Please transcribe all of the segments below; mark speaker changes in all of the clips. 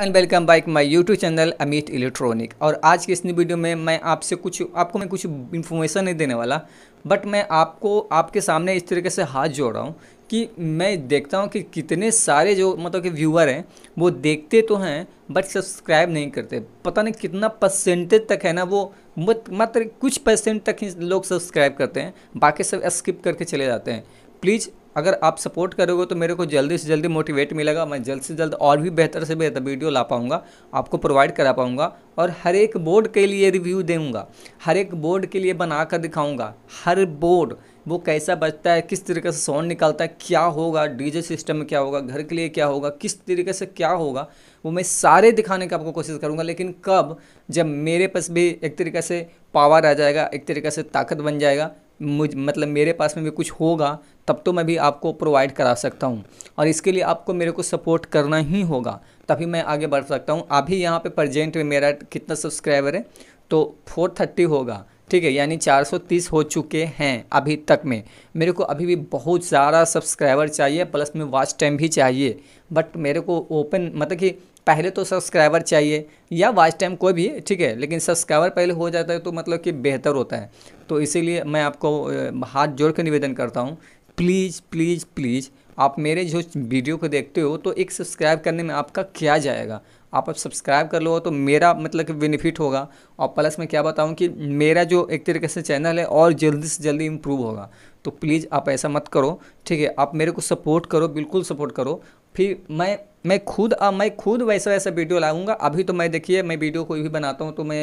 Speaker 1: and welcome back my YouTube channel Amit electronic और आज के इस वीडियो में मैं आपसे कुछ आपको मैं कुछ इन्फॉर्मेशन नहीं देने वाला बट मैं आपको आपके सामने इस तरीके से हाथ जोड़ रहा हूँ कि मैं देखता हूँ कि कितने सारे जो मतलब कि व्यूअर हैं वो देखते तो हैं बट सब्सक्राइब नहीं करते पता नहीं कितना परसेंटेज तक है ना वो मत मात्र कुछ परसेंट तक ही लोग सब्सक्राइब करते हैं बाकी सब स्किप करके चले जाते हैं प्लीज़ अगर आप सपोर्ट करोगे तो मेरे को जल्दी से जल्दी मोटिवेट मिलेगा मैं जल्द से जल्द और भी बेहतर से बेहतर वीडियो ला पाऊँगा आपको प्रोवाइड करा पाऊँगा और हर एक बोर्ड के लिए रिव्यू दूँगा हर एक बोर्ड के लिए बना कर दिखाऊँगा हर बोर्ड वो कैसा बचता है किस तरीके से साउंड निकलता है क्या होगा डीजे सिस्टम में क्या होगा घर के लिए क्या होगा किस तरीके से क्या होगा वो मैं सारे दिखाने की आपको कोशिश करूँगा लेकिन कब जब मेरे पास भी एक तरीके से पावर आ जाएगा एक तरीके से ताकत बन जाएगा मुझ मतलब मेरे पास में भी कुछ होगा तब तो मैं भी आपको प्रोवाइड करा सकता हूँ और इसके लिए आपको मेरे को सपोर्ट करना ही होगा तभी मैं आगे बढ़ सकता हूँ अभी यहाँ पे प्रजेंट में मेरा कितना सब्सक्राइबर है तो फोर थर्टी होगा ठीक है यानी चार सौ तीस हो चुके हैं अभी तक में मेरे को अभी भी बहुत ज़्यादा सब्सक्राइबर चाहिए प्लस में वॉच टाइम भी चाहिए बट मेरे को ओपन मतलब कि पहले तो सब्सक्राइबर चाहिए या वाच टाइम कोई भी ठीक है लेकिन सब्सक्राइबर पहले हो जाता है तो मतलब कि बेहतर होता है तो इसीलिए मैं आपको हाथ जोड़ कर निवेदन करता हूँ प्लीज़ प्लीज़ प्लीज़ आप मेरे जो वीडियो को देखते हो तो एक सब्सक्राइब करने में आपका क्या जाएगा आप अब सब्सक्राइब कर लो तो मेरा मतलब कि बेनिफिट होगा और प्लस मैं क्या बताऊं कि मेरा जो एक तरीके से चैनल है और जल्दी से जल्दी इम्प्रूव होगा तो प्लीज़ आप ऐसा मत करो ठीक है आप मेरे को सपोर्ट करो बिल्कुल सपोर्ट करो फिर मैं मैं खुद अब मैं खुद वैसे वैसे वीडियो लाऊंगा अभी तो मैं देखिए मैं वीडियो कोई भी बनाता हूँ तो मैं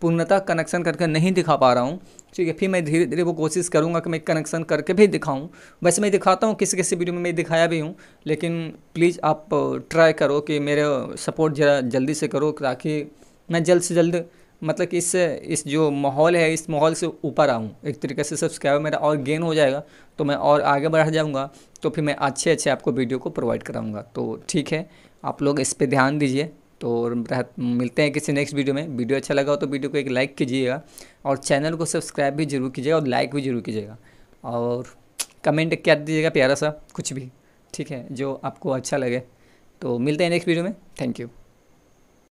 Speaker 1: पूर्णतः कनेक्शन करके नहीं दिखा पा रहा हूँ ठीक है फिर मैं धीरे धीरे वो कोशिश करूँगा कि मैं कनेक्शन करके भी दिखाऊँ वैसे मैं दिखाता हूँ किसी किसी वीडियो में मैं दिखाया भी हूँ लेकिन प्लीज़ आप ट्राई करो कि मेरे सपोर्ट ज़रा जल्दी से करो ताकि मैं जल्द से जल्द मतलब कि इस इस जो माहौल है इस माहौल से ऊपर आऊँ एक तरीके से सब्सक्राइबर मेरा और गेन हो जाएगा तो मैं और आगे बढ़ जाऊँगा तो फिर मैं अच्छे अच्छे आपको वीडियो को प्रोवाइड कराऊँगा तो ठीक है आप लोग इस पर ध्यान दीजिए तो मिलते हैं किसी नेक्स्ट वीडियो में वीडियो अच्छा लगा हो तो वीडियो को एक लाइक कीजिएगा और चैनल को सब्सक्राइब भी जरूर कीजिएगा और लाइक भी जरूर कीजिएगा और कमेंट क्या दीजिएगा प्यारा सा कुछ भी ठीक है जो आपको अच्छा लगे तो मिलते हैं नेक्स्ट वीडियो में थैंक यू